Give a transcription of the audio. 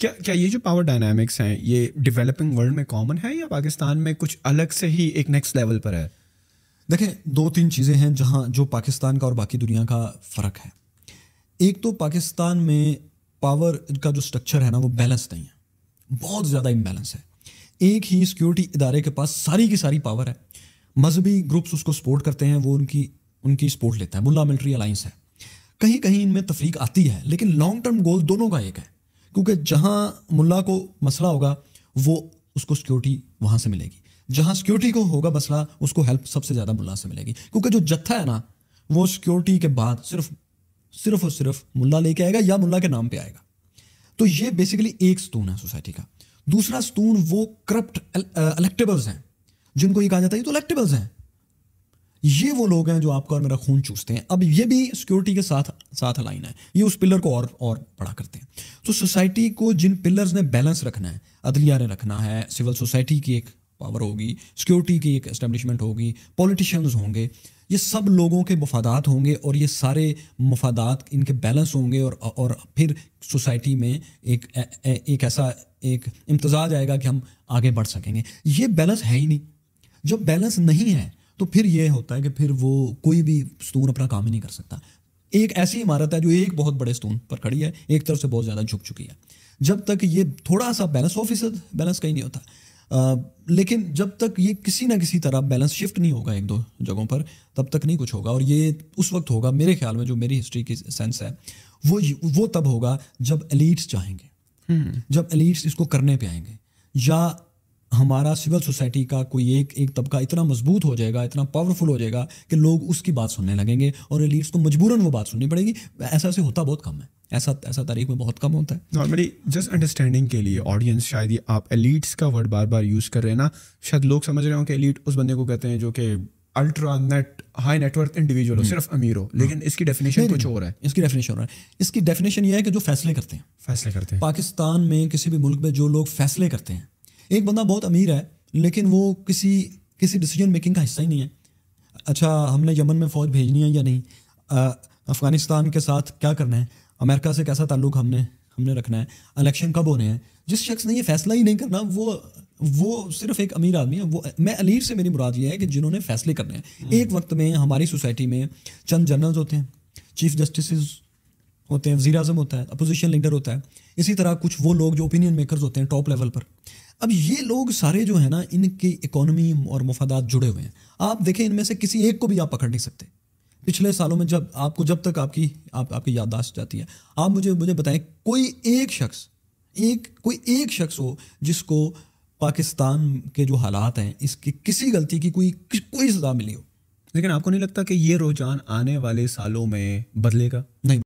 क्या क्या ये जो पावर डायनामिक्स हैं ये डेवलपिंग वर्ल्ड में कॉमन है या पाकिस्तान में कुछ अलग से ही एक नेक्स्ट लेवल पर है देखें दो तीन चीज़ें हैं जहाँ जो पाकिस्तान का और बाकी दुनिया का फ़र्क है एक तो पाकिस्तान में पावर का जो स्ट्रक्चर है ना वो बैलेंस नहीं है बहुत ज़्यादा इम्बैलेंस है एक ही सिक्योरिटी इदारे के पास सारी की सारी पावर है मजहबी ग्रुप्स उसको सपोर्ट करते हैं वो उनकी उनकी सपोर्ट लेता है मुला मिलिट्री अलाइंस है कहीं कहीं इनमें तफरीक आती है लेकिन लॉन्ग टर्म गोल दोनों का एक है क्योंकि जहाँ मुल्ला को मसला होगा वो उसको सिक्योरिटी वहाँ से मिलेगी जहाँ सिक्योरिटी को होगा मसला उसको हेल्प सबसे ज़्यादा मुल्ला से मिलेगी क्योंकि जो जत्था है ना वो सिक्योरिटी के बाद सिर्फ सिर्फ और सिर्फ मुल्ला लेके आएगा या मुल्ला के नाम पे आएगा तो ये बेसिकली एक स्तून है सोसाइटी का दूसरा स्तून वो करप्ट इलेक्टेबल्स uh, हैं जिनको ये कहा जाता है ये तो इलेक्टेबल्स हैं ये वो लोग हैं जो आपका और मेरा खून चूसते हैं अब ये भी सिक्योरिटी के साथ साथ अलाइन है ये उस पिलर को और और बड़ा करते हैं तो सोसाइटी को जिन पिलर्स ने बैलेंस रखना है अदलिया ने रखना है सिविल सोसाइटी की एक पावर होगी सिक्योरिटी की एक एस्टेब्लिशमेंट होगी पॉलिटिशियंस होंगे ये सब लोगों के मफादात होंगे और ये सारे मफादात इनके बैलेंस होंगे और और फिर सोसाइटी में एक ए, ए, एक ऐसा एक इम्तजाज आएगा कि हम आगे बढ़ सकेंगे ये बैलेंस है ही नहीं जब बैलेंस नहीं है तो फिर ये होता है कि फिर वो कोई भी स्तून अपना काम ही नहीं कर सकता एक ऐसी इमारत है जो एक बहुत बड़े स्तून पर खड़ी है एक तरफ से बहुत ज़्यादा झुक चुकी है जब तक ये थोड़ा सा बैलेंस सौ फीसद बैलेंस कहीं नहीं होता आ, लेकिन जब तक ये किसी ना किसी तरह बैलेंस शिफ्ट नहीं होगा एक दो जगहों पर तब तक नहीं कुछ होगा और ये उस वक्त होगा मेरे ख्याल में जो मेरी हिस्ट्री की सेंस है वो वो तब होगा जब एलिट्स चाहेंगे हम्म। जब एलीट्स इसको करने पे आएंगे या हमारा सिविल सोसाइटी का कोई एक एक तबका इतना मजबूत हो जाएगा इतना पावरफुल हो जाएगा कि लोग उसकी बात सुनने लगेंगे और एलिट्स को मजबूरन वो बात सुननी पड़ेगी ऐसा ऐसे होता बहुत कम है ऐसा ऐसा तारीख में बहुत कम होता है नॉर्मली जस्ट अंडरस्टैंडिंग के लिए ऑडियंस शायद ये आप एलिट्स का वर्ड बार बार यूज़ कर रहे हैं ना शायद लोग समझ रहे हो कि एलिट उस बंदे को कहते हैं जो कि ultra net high network individual हो हम्म। सिर्फ अमीर हो लेकिन हाँ। इसकी डेफिनेशन कुछ और है इसकी डेफिनेशन और है इसकी डेफिनेशन ये है कि जो फैसले करते हैं फैसले करते हैं पाकिस्तान में किसी भी मुल्क में जो लोग फैसले करते हैं एक बंदा बहुत अमीर है लेकिन वो किसी किसी डिसीजन मेकिंग का हिस्सा ही नहीं है अच्छा हमने यमन में फ़ौज भेजनी है या नहीं अफ़गानिस्तान के साथ क्या करना है अमेरिका से कैसा ताल्लुक हमने हमने रखना है इलेक्शन कब होने हैं जिस शख्स ने ये फैसला ही नहीं करना वो वो सिर्फ एक अमीर आदमी है वो मैं अलीर से मेरी मुराद ये है कि जिन्होंने फैसले करने हैं हम्म। एक वक्त में हमारी सोसाइटी में चंद जनरल्स होते हैं चीफ जस्टिस होते हैं वजी अजम होता है अपोजिशन लीडर होता है इसी तरह कुछ वो लोग जो ओपिनियन मेकर्स होते हैं टॉप लेवल पर अब ये लोग सारे जो है ना इनकी इकोनमी और मफादात जुड़े हुए हैं आप देखें इनमें से किसी एक को भी आप पकड़ नहीं सकते पिछले सालों में जब आपको जब तक आपकी आप आपकी याददाश्त जाती है आप मुझे मुझे बताएं कोई एक शख्स एक कोई एक शख्स हो जिसको पाकिस्तान के जो हालात हैं इसकी किसी गलती की कोई कोई सजा मिली हो लेकिन आपको नहीं लगता कि ये रुझान आने वाले सालों में बदलेगा नहीं